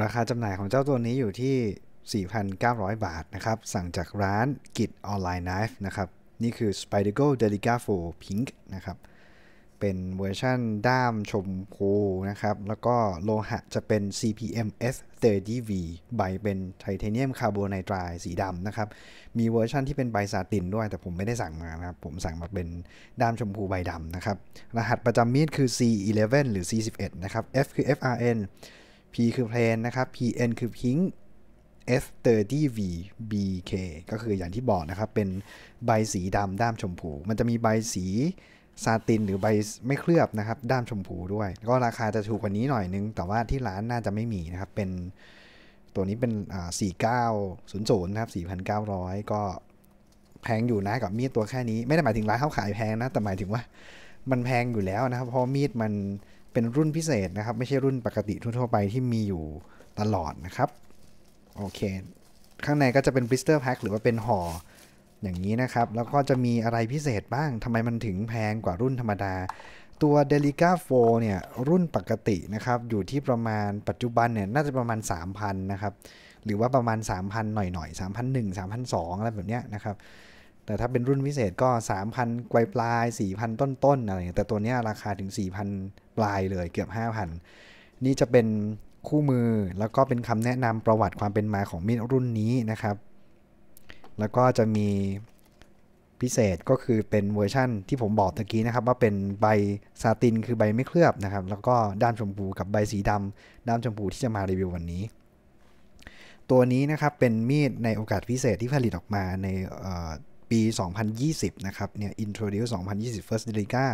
ราคาจำหน่ายของเจ้าตัวนี้อยู่ที่ 4,900 บาท นะครับ สั่งจากร้านกิจออนไลน์ไนฟ์นะครับ นี่คือ Spidergo Delica 4 Pink นะครับ เป็นเวอร์ชั่นด้ามชมพูนะครับ แล้วก็โลหะจะเป็น CPM S30V ใบเป็นไทเทเนียมคาร์บอนไนตรายสีดำนะครับ มีเวอร์ชันที่เป็นใบซาตินด้วย แต่ผมไม่ได้สั่งมานะครับ ผมสั่งมาเป็นด้ามชมพูใบดำนะครับ รหัสประจำมีดคือ C11 หรือ C11 นะครับ F คือ FRN P คือ Plan นะครับ PN คือ Pink S30V BK ก็คืออย่างที่บอกนะครับ เป็นใบสีดำด้ามชมพูมันจะมีใบสี ซาติน หรือใบไม่เคลือบนะครับ ด้ามชมพูด้วย ก็ราคาจะถูกกว่านี้หน่อยนึงแต่ว่าที่ร้านน่าจะไม่มีนะครับ เป็นตัวนี้เป็นอ่า4900 นะครับ 4,900 ก็แพงอยู่นะกับมีดตัวแค่นี้ ไม่ได้หมายถึงร้านเขาขายแพงนะแต่หมายถึงว่ามันแพงอยู่แล้วนะครับเพราะมีดมันเป็นรุ่นพิเศษนะครับ ไม่ใช่รุ่นปกติทั่วไปที่มีอยู่ตลอดนะครับ โอเค ข้างในก็จะเป็น blister pack หรือว่าเป็นห่อ อย่างนี้นะครับ แล้วก็จะมีอะไรพิเศษบ้างทำไมมันถึงแพงกว่ารุ่นธรรมดา ตัว Delica 4เนี่ยรุ่นปกตินะครับ อยู่ที่ประมาณปัจจุบันเนี่ย น่าจะประมาณ 3,000 นะครับ หรือว่าประมาณ 3,000 หน่อยๆ 3,001 3,002อะไรแบบเนี้ยนะครับแต่ถ้าเป็นรุ่นพิเศษก็ 3,000กวปลาย4,000 ต้นๆอะไรแต่ตัวนี้ราคาถึง 4,000 ปลายเลยเกือบ5,000 นี่จะเป็นคู่มือแล้วก็เป็นคำแนะนำประวัติความเป็นมาของมีดรุ่นนี้นะครับ แล้วก็จะมีพิเศษก็คือเป็นเวอร์ชั่น ที่ผมบอกตะกี้นะครับว่าเป็นใบซาตินคือใบไม่เคลือบนะครับ แล้วก็ด้ามชมพูกับใบสีดำด้ามชมพูที่จะมารีวิว วันนี้ ตัวนี้นะครับเป็นมีดในโอกาสพิเศษที่ผลิตออกมาในปี 2020 นะครับ เนี่ย Introduce 2020 First Delica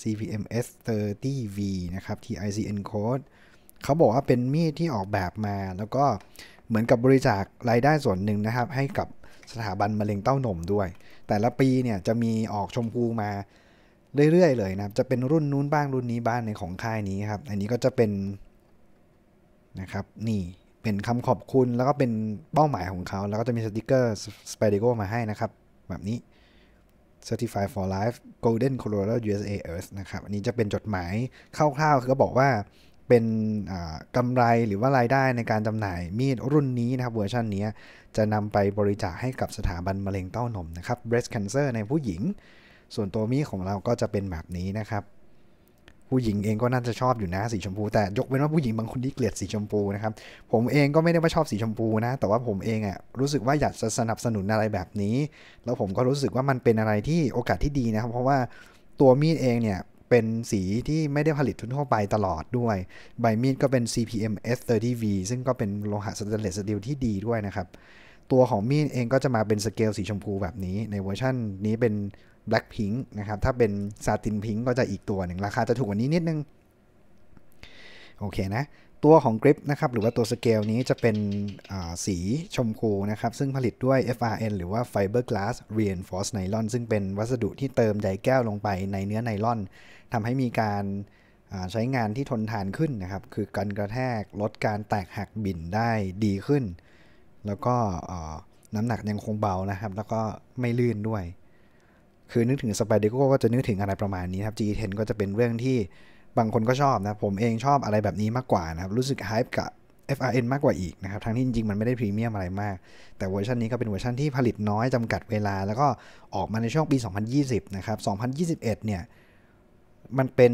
CPMS 30V นะครับ TICN e code เขาบอกว่าเป็นมีดที่ออกแบบมา แล้วก็เหมือนกับบริจาครายได้ส่วนหนึ่งนะครับ ให้กับสถาบันมะเร็งเต้านมด้วย แต่ละปีเนี่ย จะมีออกชมพูมาเรื่อยๆ เลยนะครับจะเป็นรุ่นนู้นบ้างรุ่นนี้บ้างในของค่ายนี้ครับ อันนี้ก็จะเป็น นะครับ นี่เป็นคำขอบคุณแล้วก็เป็นเป้าหมายของเขา แล้วก็จะมีสติกเกอร์สเปเดโกมาให้นะครับแบบนี้ Certified for Life Golden Colorado USA Earth นะครับอันนี้จะเป็นจดหมายคร่าวๆก็บอกว่าเป็นกำไรหรือว่ารายได้ในการจำหน่ายมีดรุ่นนี้นะครับเวอร์ชันนี้จะนำไปบริจาคให้กับสถาบันมะเร็งเต้านมนะครับ breast cancer ในผู้หญิง ส่วนตัวมีดของเราก็จะเป็นแบบนี้นะครับผู้หญิงเองก็น่าจะชอบอยู่นะสีชมพู แต่ยกเว้นว่าผู้หญิงบางคนที่เกลียดสีชมพูนะครับผมเองก็ไม่ได้ว่าชอบสีชมพูนะ แต่ว่าผมเองอะ่ะรู้สึกว่าอยากจะสนับสนุนอะไรแบบนี้ แล้วผมก็รู้สึกว่ามันเป็นอะไรที่โอกาสที่ดีนะครับเพราะว่าตัวมีดเองเนี่ยเป็นสีที่ไม่ได้ผลิตทั่วไปตลอดด้วย ใบมีดก็เป็น CPM S30V ซึ่งก็เป็นโลหะสแตนเลสสตีลที่ดีด้วยนะครับ ตัวของมีดเองก็จะมาเป็นสเกลสีชมพูแบบนี้ในเวอร์ชั่นนี้เป็น Black Pink นะครับถ้าเป็นซาตินพิงก็จะอีกตัวหนึ่งราคาจะถูกกว่านี้นิดนึงโอเคนะตัวของกริปนะครับหรือว่าตัวสเกลนี้จะเป็นสีชมพูนะครับซึ่งผลิตด้วย FRN หรือว่า Fiberglass Reinforced Nylon ซึ่งเป็นวัสดุที่เติมใยแก้วลงไปในเนื้อไนลอนทำให้มีการใช้งานที่ทนทานขึ้นนะครับคือการกระแทก ลดการแตกหักบิ่นได้ดีขึ้น แล้วก็น้ำหนักยังคงเบานะครับแล้วก็ไม่ลื่นด้วยคือนึกถึงสไปเดโก้ก็จะนึกถึงอะไรประมาณนี้ครับ G10 ก็จะเป็นเรื่องที่บางคนก็ชอบนะ ผมเองชอบอะไรแบบนี้มากกว่านะครับ รู้สึกไฮป์กับ FRN มากกว่าอีกนะครับทั้งที่จริงๆ มันไม่ได้พรีเมียมอะไรมาก แต่เวอร์ชันนี้ก็เป็นเวอร์ชันที่ผลิตน้อยจำกัดเวลา แล้วก็ออกมาในช่วงปี 2020 นะครับ 2021 เนี่ยมันเป็น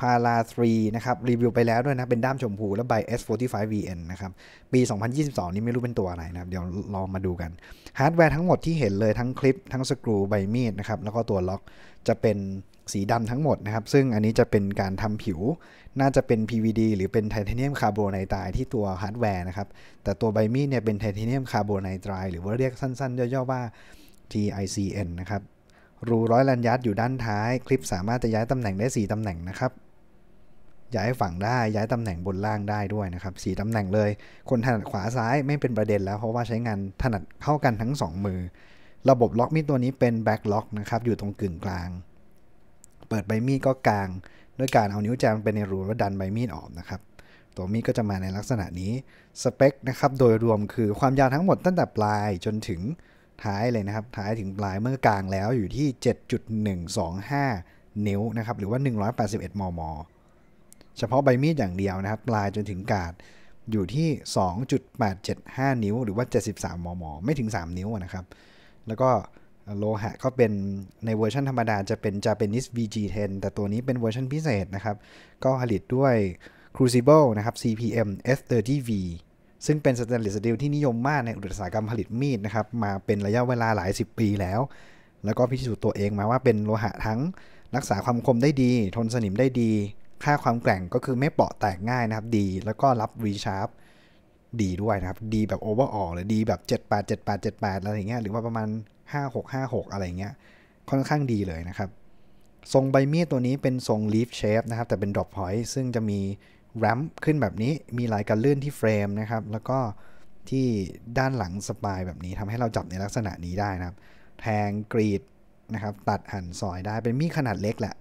พาราทรีนะครับ รีวิวไปแล้วด้วยนะเป็นด้ามชมพูและใบ S45VN นะครับ ปี 2022 นี้ไม่รู้เป็นตัวอะไรนะรเดี๋ยวลองมาดูกันฮาร์ดแวร์ทั้งหมดที่เห็นเลยทั้งคลิปทั้งสกรู ใบมีดนะครับ แล้วก็ตัวล็อกจะเป็นสีดำทั้งหมดนะครับ ซึ่งอันนี้จะเป็นการทำผิว น่าจะเป็น PVD หรือเป็นไทเทเนียมคาร์บอนไนไตร์ที่ตัวฮาร์ดแวร์นะครับแต่ตัวใบมีดเนี่ยเป็นไทเทเนียมคาร์บอนไนไตร์หรือว่าเรียกสั้นๆย่อๆว่า TICN นะครับรูร้อยลันยัดอยู่ด้านท้าย คลิปสามารถจะย้ายตำแหน่งได้ 4 ตำแหน่งนะครับย้ายฝั่งได้ย้ายตำแหน่งบนล่างได้ด้วยนะครับ 4 ตำแหน่งเลย คนถนัดขวาซ้ายไม่เป็นประเด็นแล้วเพราะว่าใช้งานถนัดเข้ากันทั้ง 2 มือ ระบบล็อกมีดตัวนี้เป็นแบ็กล็อกนะครับอยู่ตรงกึ่งกลาง เปิดใบมีดก็กลางด้วยการเอานิ้วแจมไปในรูแล้วดันใบมีดออกนะครับตัวมีดก็จะมาในลักษณะนี้สเปคนะครับโดยรวมคือความยาวทั้งหมดตั้งแต่ปลายจนถึงท้ายเลยนะครับ ท้ายถึงปลายเมื่อกลางแล้วอยู่ที่ 7.125 นิ้วนะครับ หรือว่า 181 มม เฉพาะใบมีดอย่างเดียวนะครับ ปลายจนถึงกาดอยู่ที่ 2.875 นิ้ว หรือว่า 73มมไม่ถึง 3 นิ้วนะครับ แล้วก็โลหะก็เป็นในเวอร์ชันธรรมดาจะเป็น Japanese VG10 แต่ตัวนี้เป็นเวอร์ชันพิเศษนะครับ ก็ผลิตด้วย Crucible นะครับ CPM S30V ซึ่งเป็นสแตนเลสสตีลที่นิยมมากในอุตสาหกรรมผลิตมีดนะครับมาเป็นระยะเวลาหลาย 10 ปีแล้ว แล้วก็พิสูจน์ตัวเองมาว่าเป็นโลหะทั้ง รักษาความคมได้ดี ทนสนิมได้ดี ค่าความแกร่งก็คือไม่เปาะแตกง่ายนะครับ ดี แล้วก็รับรีชาร์ปดีด้วยนะครับ ดีแบบโอเวอร์ออลหรือดีแบบ 78 78 78 อะไรอย่างเงี้ยหรือว่าประมาณ56 56 อะไรเงี้ย ค่อนข้างดีเลยนะครับ ทรงใบมีดตัวนี้เป็นทรงลีฟเชฟนะครับแต่เป็นดรอปพอยต์ซึ่งจะมีแรมขึ้นแบบนี้ มีลายการลื่นที่เฟรมนะครับ แล้วก็ที่ด้านหลังสปายแบบนี้ทำให้เราจับในลักษณะนี้ได้นะครับ แทงกรีดนะครับ ตัดหั่นซอยได้ เป็นมีดขนาดเล็กแหละ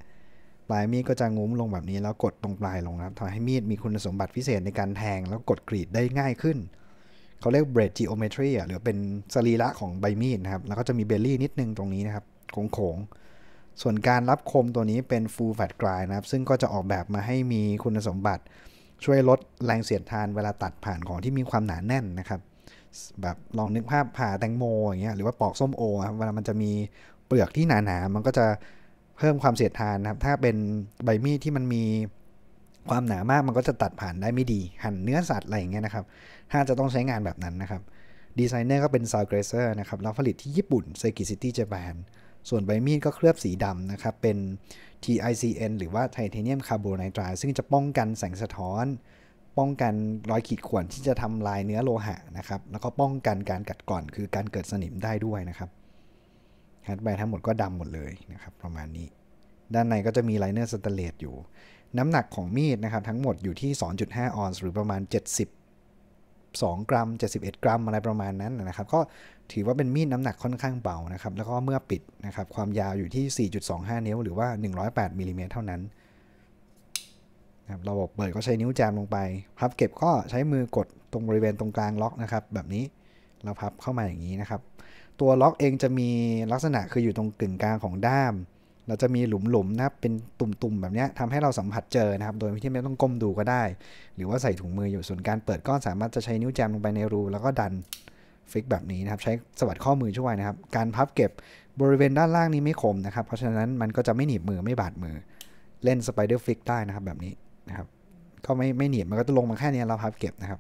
ปลายมีดก็จะงุ้มลงแบบนี้ แล้วกดตรงปลายลงนะครับ ทำให้มีดมีคุณสมบัติพิเศษในการแทงแล้วกดกรีดได้ง่ายขึ้น เขาเรียกเบรดจีโอเมทรีอ่ะหรือเป็นสรีระของใบมีดนะครับ แล้วก็จะมีเบลลี่นิดนึงตรงนี้นะครับ โค้งๆส่วนการรับคมตัวนี้เป็น full flat g l i d นะครับซึ่งก็จะออกแบบมาให้มีคุณสมบัติ ช่วยลดแรงเสียดทานเวลาตัดผ่านของที่มีความหนาแน่นนะครับแบบลองนึกภาพผ่าแตงโมอย่างเงี้ยหรือว่าปอกส้มโอครับเวลามันจะมีเปลือกที่หนาๆมันก็จะเพิ่มความเสียดทานนะครับถ้าเป็นใบมีดที่มันมีความหนามากมันก็จะตัดผ่านได้ไม่ดี หั่นเนื้อสัตว์อะไรอย่างเงี้ยนะครับถ้าจะต้องใช้งานแบบนั้นนะครับดีไซเนอร์ก็เป็นซาวเกรเซอร์นะครับแล้วผลิตที่ญี่ปุ่นเซกิซิตี้เจแปนส่วนใบมีดก็เคลือบสีดำนะครับ เป็น TICN หรือว่าไทเทเนียมคาร์อนไนตราซึ่งจะป้องกันแสงสะท้อน ป้องกันรอยขีดข่วนที่จะทำลายเนื้อโลหะนะครับ แล้วก็ป้องกันการกัดกร่อนคือการเกิดสนิมได้ด้วยนะครับฮาร์ดแวร์ทั้งหมดก็ดำหมดเลยนะครับประมาณนี้ ด้านในก็จะมีไลเนอร์สเตเลตอยู่ น้ำหนักของมีดนะครับ ทั้งหมดอยู่ที่ 2.5 ออนซ์หรือประมาณ 70 72กรัม 71 กรัม อะไรประมาณนั้นนะครับ ก็ถือว่าเป็นมีดน้ำหนักค่อนข้างเบานะครับแล้วก็เมื่อปิดนะครับความยาวอยู่ที่ 4.25 นิ้วหรือว่า 108มิลลิเมตรเท่านั้นนะครับระบบเปิดก็ใช้นิ้วจามลงไปพับเก็บก็ใช้มือกดตรงบริเวณตรงกลางล็อกนะครับแบบนี้เราพับเข้ามาอย่างนี้นะครับ ตัวล็อกเองจะมีลักษณะคืออยู่ตรงกึ่งกลางของด้ามเราจะมีหลุมๆนะครับเป็นตุ่มๆแบบนี้ทำให้เราสัมผัสเจอนะครับ โดยที่ไม่ต้องก้มดูก็ได้ หรือว่าใส่ถุงมืออยู่ส่วนการเปิดก้อนสามารถจะใช้นิ้วแจมลงไปในรูแล้วก็ดันฟิกแบบนี้นะครับ ใช้สวัสดข้อมือช่วยนะครับ การพับเก็บบริเวณด้านล่างนี้ไม่คมนะครับ เพราะฉะนั้นมันก็จะไม่หนีบมือไม่บาดมือ เล่นสไปเดอร์ฟิกได้นะครับแบบนี้นะครับ ก็ไม่ไม่หนีบมันก็จะลงมาแค่นี้เราพับเก็บนะครับ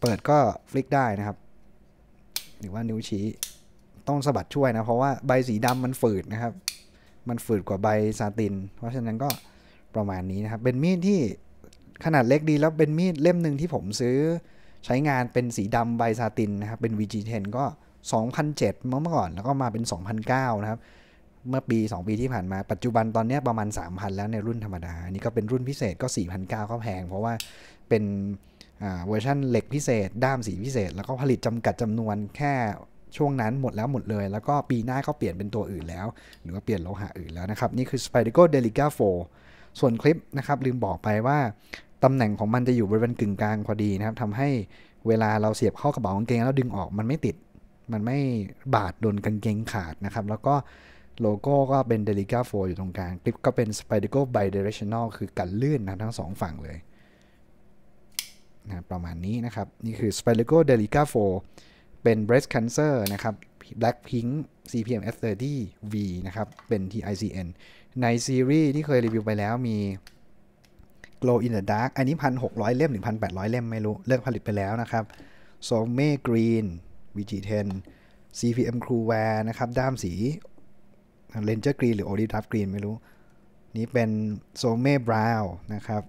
เปิดก็ฟลิกได้นะครับหรือว่านิ้วชี้ต้องสะบัดช่วยนะเพราะว่าใบสีดำมันฝืดนะครับมันฝืดกว่าใบซาติน เพราะฉะนั้นก็ประมาณนี้นะครับ เป็นมีดที่ขนาดเล็กดีแล้วเป็นมีดเล่มหนึ่งที่ผมซื้อใช้งานเป็นสีดำใบซาตินนะครับ เป็น VG10 ก็ 2007 เมื่อก่อน แล้วก็มาเป็น 2009นะครับ เมื่อปี 2 ปีที่ผ่านมา ปัจจุบันตอนนี้ประมาณ 3,000 แล้วในรุ่นธรรมดา อันนี้ก็เป็นรุ่นพิเศษก็4 0 0 0 ก็แพง เพราะว่าเป็นเวอร์ชันเหล็กพิเศษ ด้ามสีพิเศษ แล้วก็ผลิตจำกัดจำนวนแค่ช่วงนั้นหมดแล้วหมดเลยแล้วก็ปีหน้าก็เปลี่ยนเป็นตัวอื่นแล้ว หรือว่าเปลี่ยนโลหะอื่นแล้วนะครับนี่คือ s p y d r g o delica 4 ส่วนคลิปนะครับลืมบอกไปว่าตำแหน่งของมันจะอยู่บริเวณกึ่งกลางพอดีนะครับทำให้เวลาเราเสียบเข้ากระเป๋ากางเกงแล้วดึงออกมันไม่ติด มันไม่บาดโดนกางเกงขาดนะครับ แล้วก็โลโก้ ก็เป็น Delica 4 อยู่ตรงกลาง คลิปก็เป็น s p y d r c o Bidirectional คือกันลื่นนะทั้งสองฝั่งเลยนะประมาณนี้นะครับนี่คือ s p y d r c o Delica 4เป็น breast cancer นะครับ blackpink cpm s 3 0 v นะครับ เป็น ticn ในซีรีส์ที่เคยรีวิวไปแล้วมี glow in the dark อันนี้ 1,600 เล่ม หรือ1,800 เล่ม ไม่รู้ เลิกผลิตไปแล้วนะครับ s o m e green vg10 cpm crew wear นะครับ ด้ามสี ranger green หรือ olive a r green ไม่รู้ นี้เป็น s o m e brown นะครับ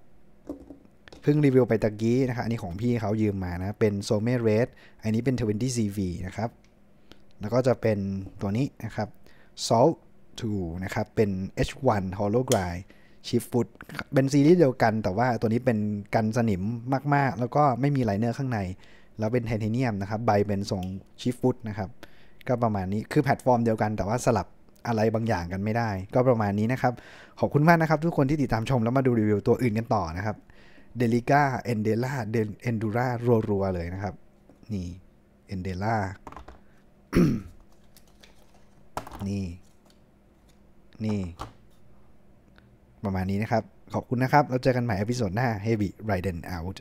เพิ่งรีวิวไปตะกี้นะครับ อันนี้ของพี่เขายืมมานะ เป็นโซเมเรสอันนี้เป็น 20CV นะครับ แล้วก็จะเป็นตัวนี้นะครับ Salt 2นะครับ เป็น H1 Hollow Grind Shift Foot เป็นซีรีส์เดียวกันแต่ว่าตัวนี้เป็นกันสนิมมาก ๆ แล้วก็ไม่มีไลเนอร์ข้างใน แล้วเป็นไทเทเนียมนะครับ ใบเป็นทรงช h i ฟู Foot นะครับ ก็ประมาณนี้ คือแพลตฟอร์มเดียวกัน แต่ว่าสลับอะไรบางอย่างกันไม่ได้ ก็ประมาณนี้นะครับ ขอบคุณมากนะครับ ทุกคนที่ติดตามชมแล้วมาดูรีวิวตัวอื่นกันต่อนะครับเดลิก้า เอนเดล่าเอนดูร่า รัว ๆ เลยนะครับ นี่ เอนเดล่า นี่ นี่ ประมาณนี้นะครับ ขอบคุณนะครับเราเจอกันใหม่อพิโซดหน้า Heavy Riden Out